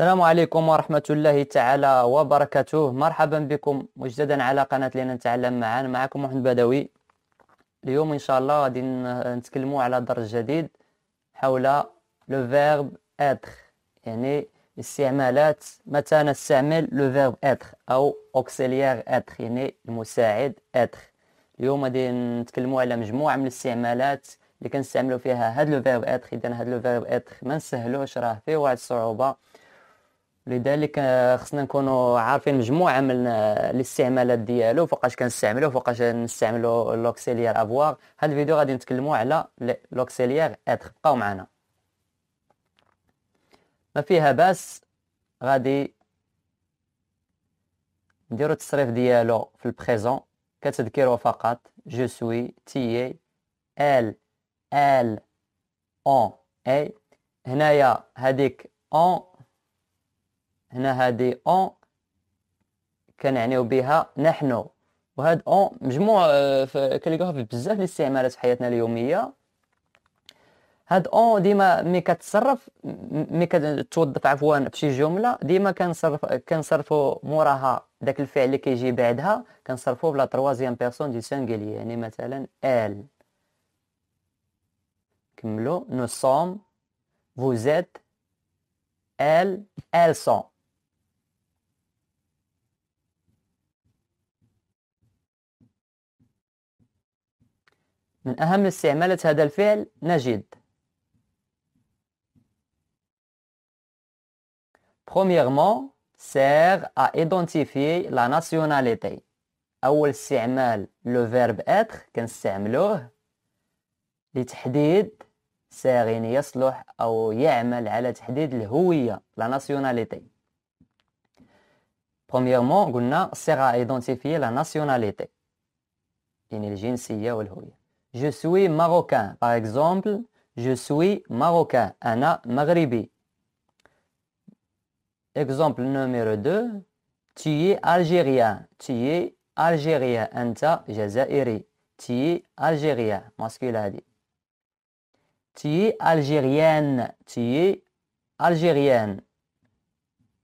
السلام عليكم ورحمة الله تعالى وبركاته مرحبا بكم مجددا على قناة لنتعلم معا معكم محمد بدوي اليوم إن شاء الله غادي نتكلموا على درس جديد حول لو فيرب اتر يعني استعمالات متى نستعمل لو فيرب اتر أو أوكسيليير اتر يعني المساعد اتر اليوم غادي نتكلموا على مجموعة من الاستعمالات اللي كنستعملوا فيها هاد لو فيرب اتر إذا هاد لو فيرب اتر ما نسهلوش راه فيه واحد الصعوبة لذلك آه، خصنا نكونوا عارفين مجموعه من آه، الاستعمالات ديالو فوقاش كنستعملو فوقاش نستعملو لوكسيليير افوار هاد الفيديو غادي نتكلمو على لوكسيليير اتر بقاو معنا ما فيها باس غادي نديرو التصريف ديالو في البريزون كتذكيرو فقط جو سوي تي ال ال اون اي هنايا هذيك اون هنا هادي اون كنعنيو بها نحن وهاد اون مجموع آه، كنلقاوها في بزاف ديال الاستعمالات في حياتنا اليوميه هاد اون ديما مي كتصرف مي كتوظف عفوا في شي جمله ديما كنصرف كنصرفو موراها داك الفعل اللي كيجي بعدها كنصرفو بلا تروازيام بيرسون دي سانغلي يعني مثلا ال كملو نو سوم فوزيت ال ال سون من أهم استعمالات هذا الفعل نجد Premièrement, sert à identifier la nationalité. أول استعمال le verbe être كنستعملوه لتحديد ساغن يصلح أو يعمل على تحديد الهوية la nationalité. Premièrement, قلنا sert à identifier la nationalité. يعني الجنسية والهوية. Je suis marocain. Par exemple, je suis marocain. Anna, maghribi. Exemple numéro 2. Tu es algérien. Tu es algérien. Anta jazairi. Tu es algérien. Masculin. Tu es algérienne. Tu es algérienne.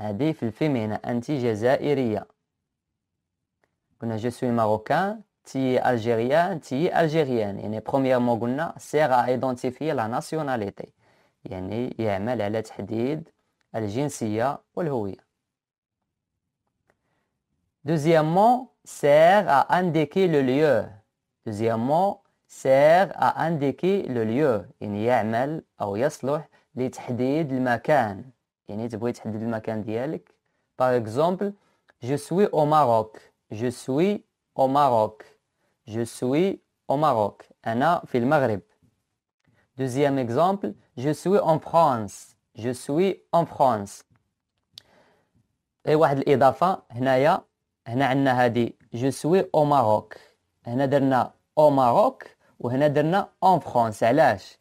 هذه في الفيمينا Je suis marocain ti algérien, tu algérien algérienne. يعني premièrement قلنا sert à identifier la nationalité. يعني يعمل على تحديد الجنسية والهوية. Deuxièmement, sert à indiquer le lieu. Deuxièmement, sert à indiquer le lieu. يعني يعمل أو يصلح لتحديد المكان. يعني تبغي تحدد المكان ديالك. Par exemple, je suis au Maroc. Je suis au Maroc. Je suis au Maroc. أنا في المغرب. Deuxième exemple, je suis en France. Je suis en France. غير واحد الإضافة هنايا هنا عندنا هادي je suis au Maroc. هنا درنا Maroc و وهنا درنا en France. علاش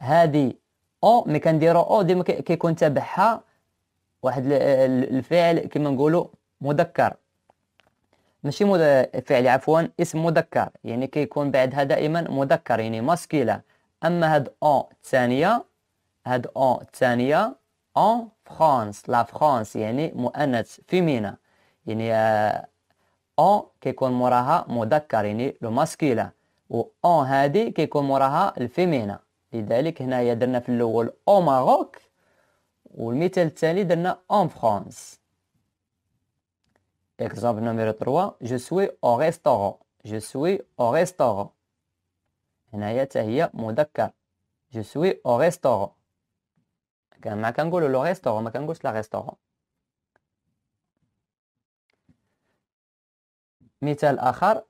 هادي او مي كنديرو او ديما كيكون تبعها واحد الفعل كيما نقولوا مذكر ماشي مد... فعل عفوا اسم مذكر يعني كيكون بعدها دائما مذكر يعني ماسكيلا اما هاد او الثانيه هاد او الثانيه او فرانس لا فرانس يعني مؤنث فيمينا يعني آه، او كيكون موراها مذكر يعني لو ماسكيلا و او هادي كيكون موراها الفيمينا لذلك هنايا درنا في الاول او ماروك والمثال التالي درنا اون فرانس Exemple numéro 3, je suis au restaurant. Je suis au restaurant. Je suis au restaurant. ما كنقولوا لو restaurant. ما كنقولش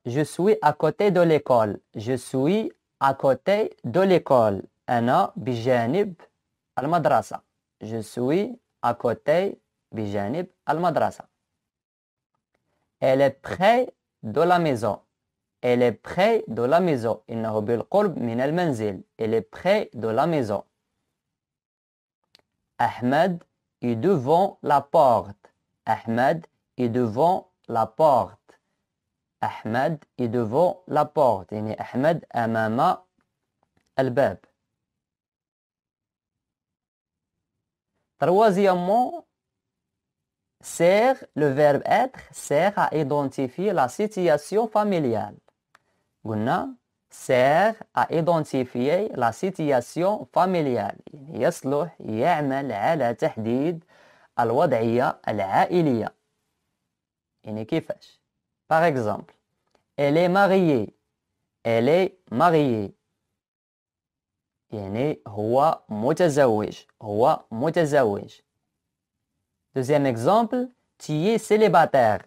je suis à côté de l'école. Je suis à côté de l'école. بجانب Je suis à côté بجانب l'école. Elle est près de la maison. Elle est près de la maison. إنه Elle est près de la maison. Ahmed est devant la porte. Ahmed est devant la porte. Ahmed est devant la porte. يعني أحمد أمام الباب. Troisièmement, سير لو verbe اتر سير ا identifier لا situation familiale قلنا سير ا ايدونتيفيي لا سيتياسيون فاميليال يعني يصلح يعمل على تحديد الوضعيه العائليه يعني كيفاش باغ اكزومبل الي ماريي الي ماريي يعني هو متزوج هو متزوج Deuxième exemple, tu es célibataire.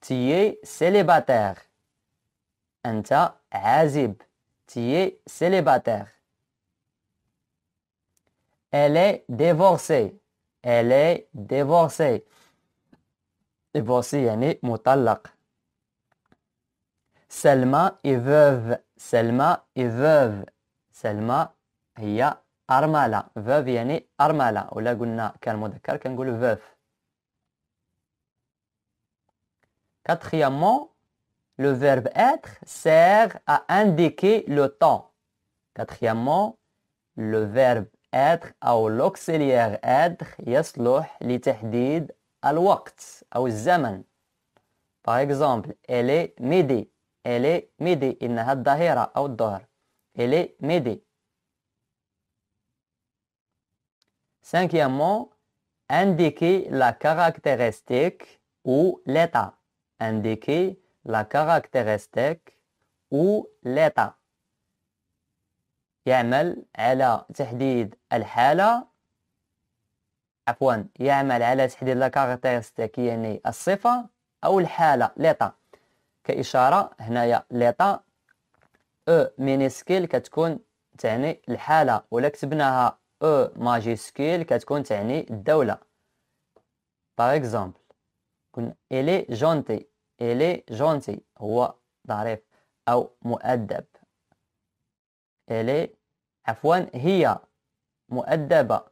Tu es célibataire. Anta azib. Tu es célibataire. Elle est divorcée. Elle est divorcée. Divorcée, yani mutallaq. Selma est veuve. Selma est veuve. Selma est armala, veuve يعني armala. mot de dit veuve. Quatrièmement, le verbe être sert à indiquer le temps. Quatrièmement, le verbe être ou l'auxiliaire être يصلح لتحديد ou le temps. Par exemple, elle est midi. Elle est midi. Elle est midi. Cinquièmement, indiquer la caractéristique ou l'état. indiquer la caractéristique ou l'état يعمل على تحديد الحالة عفوا يعمل على تحديد لا يعني الصفة أو الحالة ليطا كإشارة هنايا ليطا او مينيسكيل كتكون تعني الحالة ولا كتبناها او e ماجيسكيل كتكون تعني الدولة باغ اكزومبل يكون إلي جونتي إلي جونتي هو ظريف أو مؤدب إلي عفوا هي مؤدبة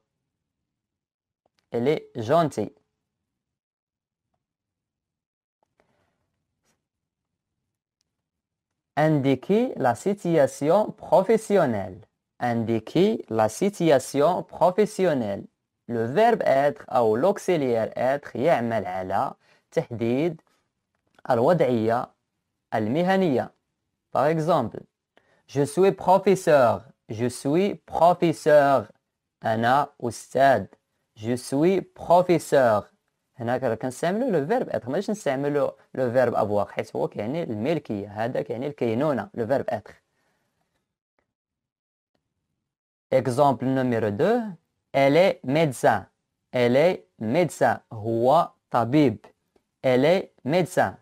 إلي جونتي Indiquer la situation professionnelle. Indiquer la situation professionnelle. Le verbe être ou l'auxiliaire être يعمل على تحديد الوضعية المهنية Par exemple, je suis professeur. Je suis professeur. أنا أستاذ. Je suis professeur. هناك راه كنستعملو لو فيرب اتر ما نستعملو لو فيرب افواق حيت هو كيعني الملكيه هذا كيعني الكينونه لو فيرب اتر اكزومبل نميرو 2 elle est médecin elle est médecin هو طبيب elle est médecin.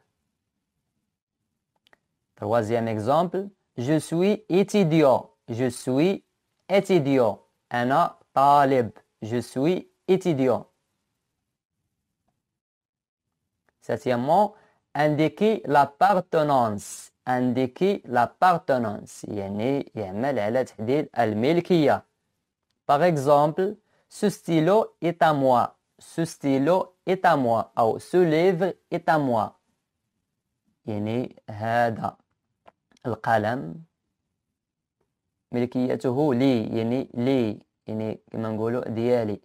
Troisième exemple, je suis étudiant, je suis étudiant. Ana talib, je suis étudiant. Septièmement, indiquer l'appartenance. Indiquer l'appartenance. Par exemple, ce stylo est à moi ce stylo est à moi Ou ah, ce livre est à moi يعني هذا القلم ملكيته لي يعني لي يعني كما نقولوا ديالي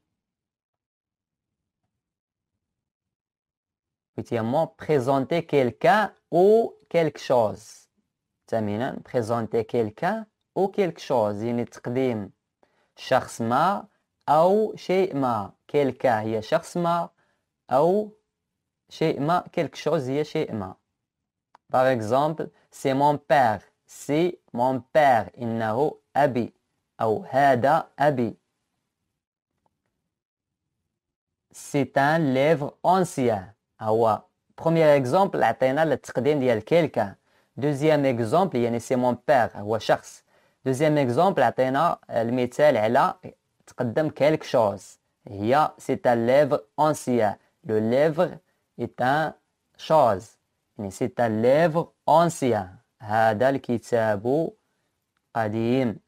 présenter quelqu'un ou quelque chose. ثامنا présenter quelqu'un ou quelque chose يعني تقديم شخص ما أو شيء ما كيلكا هي شخص ما أو شيء ما quelque chose هي شيء ما Par exemple, c'est mon père. C'est mon père. إنه أبي أو هذا أبي. C'est un livre ancien. هو premier exemple عطينا التقديم ديال quelqu'un. Deuxième exemple يعني c'est mon père هو شخص. Deuxième exemple عطينا المثال على تقدم quelque chose هي c'est un lèvre ancien le lèvre est un chose Mais c'est un lèvre ancien هذا الكتاب قديم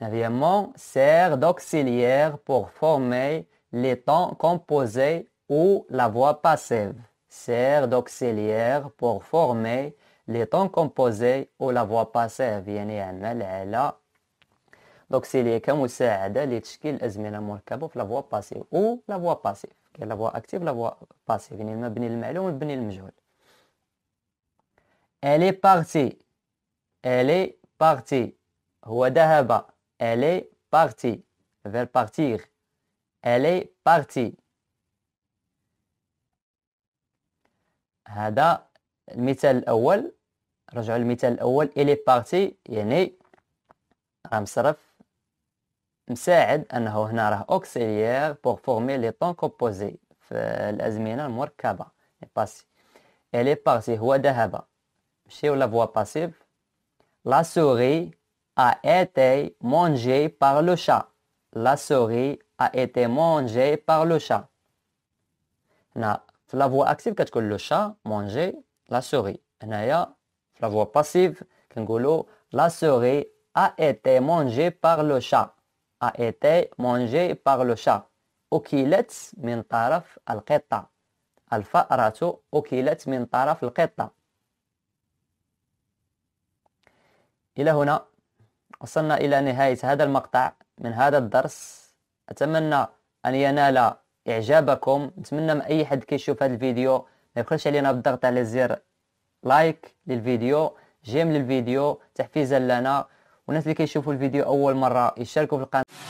Évidemment, sert d'auxiliaire pour former les temps composés ou la voix passive sert d'auxiliaire pour former les temps composés ou la voix passive L'auxiliaire comme c'est دوكسيلية كمساعدة لتشكيل أزمنة la voix passive ou la voix passive la voix active la voix passive يعني المبني المعلوم elle est partie elle est partie elle est partie partir elle est partie هذا المثال الاول رجعوا للمثال الأول إلي بارتي يعني راه مصرف مساعد est هنا راه اوكسيليير بور فورمي لي طون كومبوزي est elle باسي partie بارتي هو ذهب مشيو لا فوا باسيف a été mangée par le chat. La souris a été mangée par le chat. في لا فوا اكتيف كتقول لو شا مونجي لا سوري هنايا في لا فوا باسيف كنقولوا لا سوري ا été مونجي بار لو شا ا été مونجي بار لو شا أكلت من طرف القطة الفأرة أكلت من طرف القطة إلى هنا وصلنا إلى نهاية هذا المقطع من هذا الدرس أتمنى أن ينال اعجابكم نتمنى من اي حد كيشوف هذا الفيديو ما يبخلش علينا بالضغط على زر لايك للفيديو جيم للفيديو تحفيزا لنا والناس اللي كيشوفوا الفيديو اول مره يشاركوا في القناه